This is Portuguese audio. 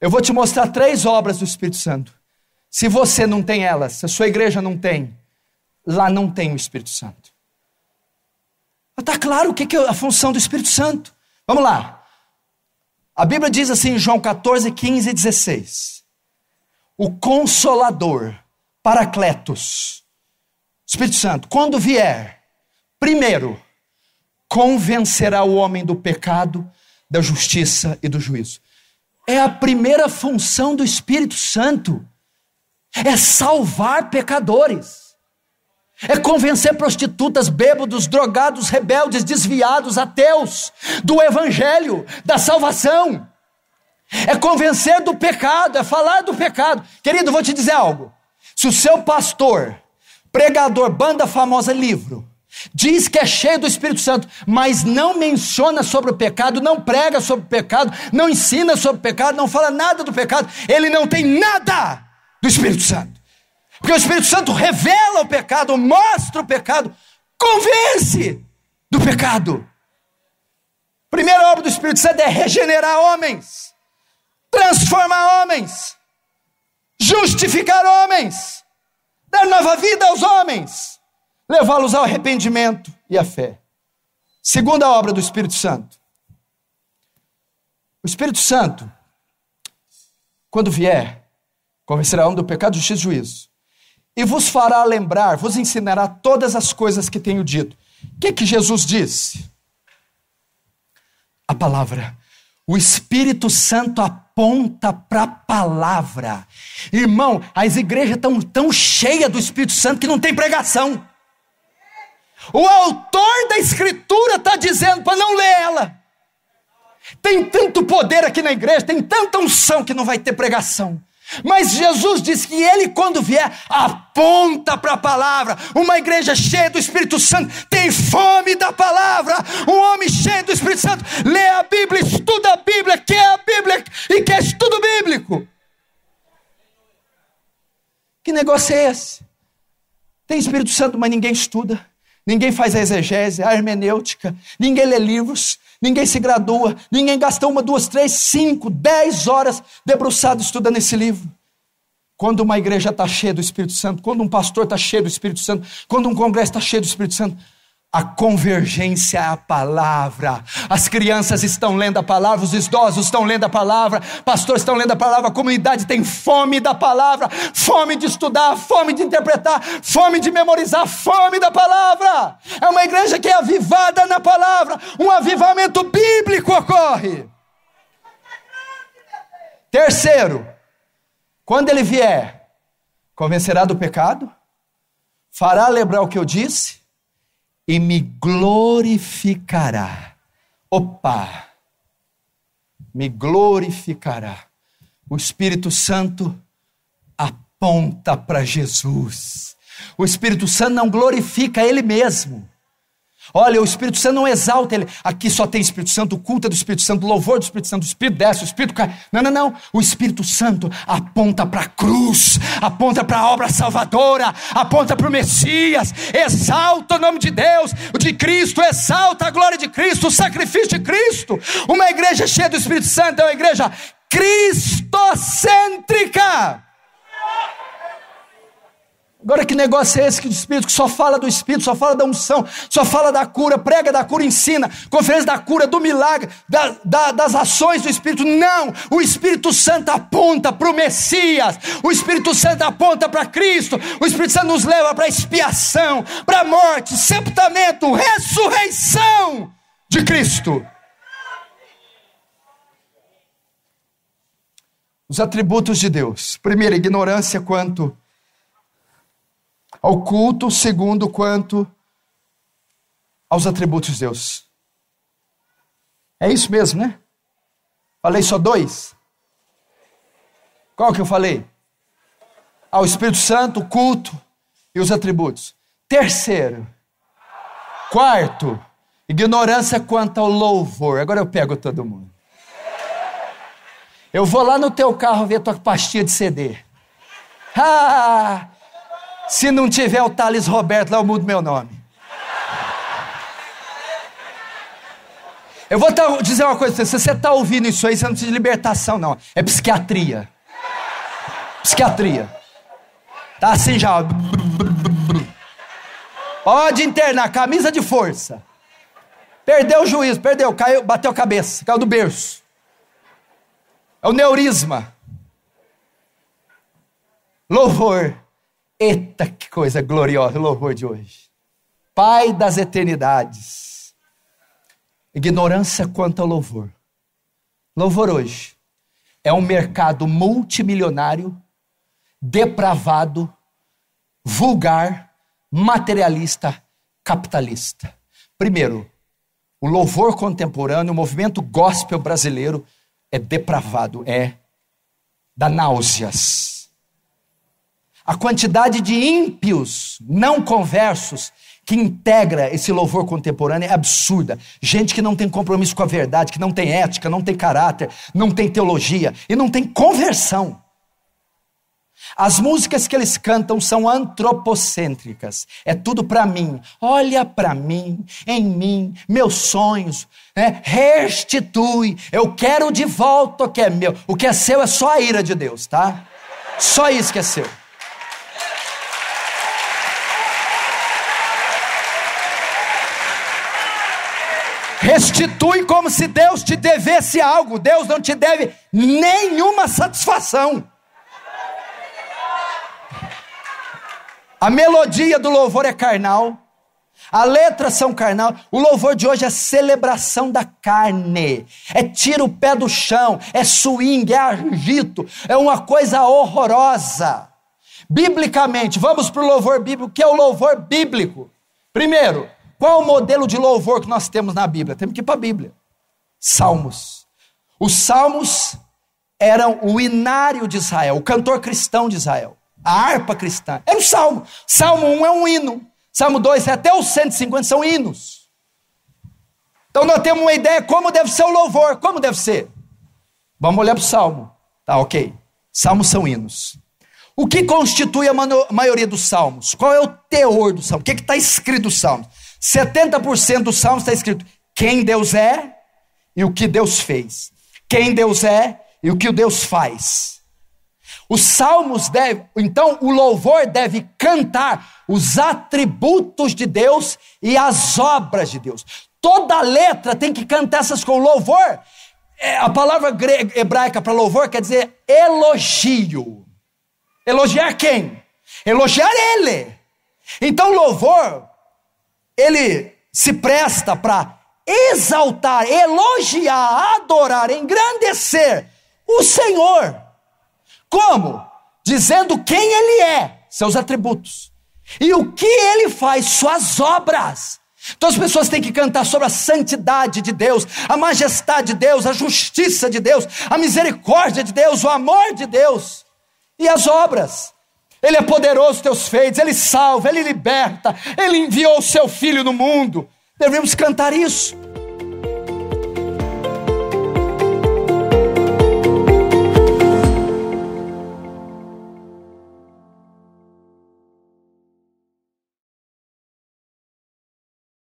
Eu vou te mostrar três obras do Espírito Santo. Se você não tem elas, se a sua igreja não tem, lá não tem o Espírito Santo. Está claro o que é a função do Espírito Santo. Vamos lá. A Bíblia diz assim em João 14, 15 e 16: O Consolador, Paracletos, Espírito Santo, quando vier, primeiro, convencerá o homem do pecado, da justiça e do juízo é a primeira função do Espírito Santo. É salvar pecadores. É convencer prostitutas, bêbados, drogados, rebeldes, desviados, ateus do evangelho, da salvação. É convencer do pecado, é falar do pecado. Querido, vou te dizer algo. Se o seu pastor, pregador, banda famosa, livro, Diz que é cheio do Espírito Santo, mas não menciona sobre o pecado, não prega sobre o pecado, não ensina sobre o pecado, não fala nada do pecado. Ele não tem nada do Espírito Santo. Porque o Espírito Santo revela o pecado, mostra o pecado, convence do pecado. primeira obra do Espírito Santo é regenerar homens, transformar homens, justificar homens, dar nova vida aos homens levá-los ao arrependimento e à fé. Segunda obra do Espírito Santo. O Espírito Santo, quando vier, convencerá o do pecado, justiça e juízo. E vos fará lembrar, vos ensinará todas as coisas que tenho dito. O que, é que Jesus disse? A palavra. O Espírito Santo aponta para a palavra. Irmão, as igrejas estão tão cheias do Espírito Santo que não tem pregação. O autor da Escritura está dizendo para não ler ela. Tem tanto poder aqui na igreja, tem tanta unção que não vai ter pregação. Mas Jesus diz que ele, quando vier, aponta para a palavra. Uma igreja cheia do Espírito Santo tem fome da palavra. Um homem cheio do Espírito Santo lê a Bíblia, estuda a Bíblia, quer a Bíblia e quer estudo bíblico. Que negócio é esse? Tem Espírito Santo, mas ninguém estuda ninguém faz a exegese, a hermenêutica, ninguém lê livros, ninguém se gradua, ninguém gasta uma, duas, três, cinco, dez horas debruçado estudando esse livro. Quando uma igreja está cheia do Espírito Santo, quando um pastor está cheio do Espírito Santo, quando um congresso está cheio do Espírito Santo, a convergência é a palavra. As crianças estão lendo a palavra, os idosos estão lendo a palavra, pastores estão lendo a palavra, a comunidade tem fome da palavra, fome de estudar, fome de interpretar, fome de memorizar, fome da palavra. É uma igreja que é avivada na palavra. Um avivamento bíblico ocorre. Terceiro, quando ele vier, convencerá do pecado, fará lembrar o que eu disse e me glorificará. Opa! Me glorificará. O Espírito Santo aponta para Jesus. O Espírito Santo não glorifica ele mesmo. Olha, o Espírito Santo não exalta ele. Aqui só tem Espírito Santo, o culto é do Espírito Santo, o louvor é do Espírito Santo, o Espírito desce, o Espírito cai. Não, não, não. O Espírito Santo aponta para a cruz, aponta para a obra salvadora, aponta para o Messias, exalta o nome de Deus, o de Cristo, exalta a glória de Cristo, o sacrifício de Cristo. Uma igreja cheia do Espírito Santo é uma igreja cristocêntrica. Agora, que negócio é esse que do Espírito, que só fala do Espírito, só fala da unção, só fala da cura, prega da cura, ensina, conferência da cura, do milagre, da, da, das ações do Espírito? Não! O Espírito Santo aponta para o Messias, o Espírito Santo aponta para Cristo, o Espírito Santo nos leva para expiação, para morte, sepultamento, ressurreição de Cristo. Os atributos de Deus. Primeiro, ignorância quanto ao culto, segundo quanto aos atributos de Deus. É isso mesmo, né? Falei só dois. Qual que eu falei? Ao Espírito Santo, o culto e os atributos. Terceiro. Quarto, ignorância quanto ao louvor. Agora eu pego todo mundo. Eu vou lá no teu carro ver tua pastinha de CD. Ah, se não tiver o Thales Roberto lá, eu mudo meu nome. Eu vou tá- dizer uma coisa pra você: se você tá ouvindo isso aí, você não precisa de libertação, não. É psiquiatria. Psiquiatria. Tá assim já. Pode internar, camisa de força. Perdeu o juízo, perdeu, caiu, bateu a cabeça, caiu do berço. É o neurisma. Louvor. Eita, que coisa gloriosa, o louvor de hoje. Pai das eternidades. Ignorância quanto ao louvor. Louvor hoje é um mercado multimilionário, depravado, vulgar, materialista, capitalista. Primeiro, o louvor contemporâneo, o movimento gospel brasileiro é depravado, é da náuseas a quantidade de ímpios não conversos que integra esse louvor contemporâneo é absurda. Gente que não tem compromisso com a verdade, que não tem ética, não tem caráter, não tem teologia e não tem conversão. As músicas que eles cantam são antropocêntricas. É tudo para mim. Olha para mim, em mim, meus sonhos. Né? Restitui. Eu quero de volta o que é meu. O que é seu é só a ira de Deus, tá? Só isso que é seu. Restitui como se Deus te devesse algo. Deus não te deve nenhuma satisfação. A melodia do louvor é carnal. A letra são carnal. O louvor de hoje é celebração da carne. É tira o pé do chão, é swing, é agito, é uma coisa horrorosa. Biblicamente, vamos para o louvor bíblico. O que é o louvor bíblico? Primeiro, qual o modelo de louvor que nós temos na Bíblia? Temos que ir para a Bíblia. Salmos. Os salmos eram o inário de Israel, o cantor cristão de Israel, a harpa cristã. Era um salmo. Salmo 1 é um hino. Salmo 2 é até os 150 são hinos. Então nós temos uma ideia como deve ser o louvor, como deve ser. Vamos olhar para o salmo. Tá, ok. Salmos são hinos. O que constitui a maioria dos salmos? Qual é o teor do salmo? O que é está escrito no salmo? 70% do salmo está escrito quem Deus é e o que Deus fez. Quem Deus é e o que Deus faz. Os salmos deve então o louvor deve cantar os atributos de Deus e as obras de Deus. Toda letra tem que cantar essas com louvor. É, a palavra hebraica para louvor quer dizer elogio. Elogiar quem? Elogiar ele. Então louvor ele se presta para exaltar, elogiar, adorar, engrandecer o Senhor. Como? Dizendo quem ele é, seus atributos. E o que ele faz, suas obras. Então as pessoas têm que cantar sobre a santidade de Deus, a majestade de Deus, a justiça de Deus, a misericórdia de Deus, o amor de Deus e as obras. Ele é poderoso teus feitos, Ele salva, Ele liberta, Ele enviou o seu Filho no mundo. Devemos cantar isso.